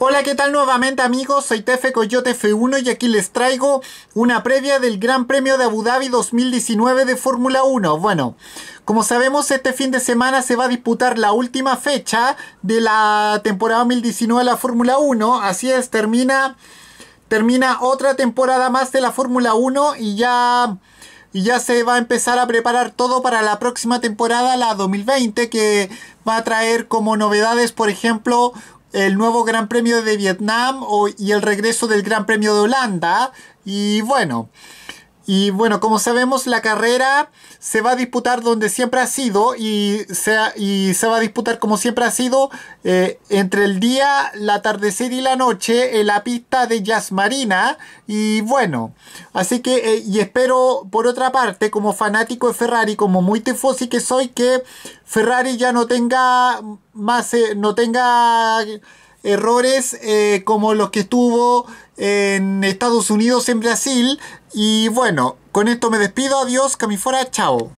Hola, ¿qué tal nuevamente amigos? Soy Tefe Coyote F1 y aquí les traigo una previa del Gran Premio de Abu Dhabi 2019 de Fórmula 1. Bueno, como sabemos este fin de semana se va a disputar la última fecha de la temporada 2019 de la Fórmula 1. Así es, termina, termina otra temporada más de la Fórmula 1 y ya... Y ya se va a empezar a preparar todo para la próxima temporada, la 2020, que va a traer como novedades, por ejemplo, el nuevo Gran Premio de Vietnam y el regreso del Gran Premio de Holanda. Y bueno, y bueno, como sabemos, la carrera se va a disputar donde siempre ha sido y se, y se va a disputar como siempre ha sido eh, entre el día, la atardecer y la noche en la pista de Jazz Marina. Y bueno, así que, eh, y espero por otra parte, como fanático de Ferrari, como muy tifosi que soy, que Ferrari ya no tenga más, eh, no tenga errores eh, como los que estuvo en Estados Unidos, en Brasil. Y bueno, con esto me despido. Adiós, Camifora. Chao.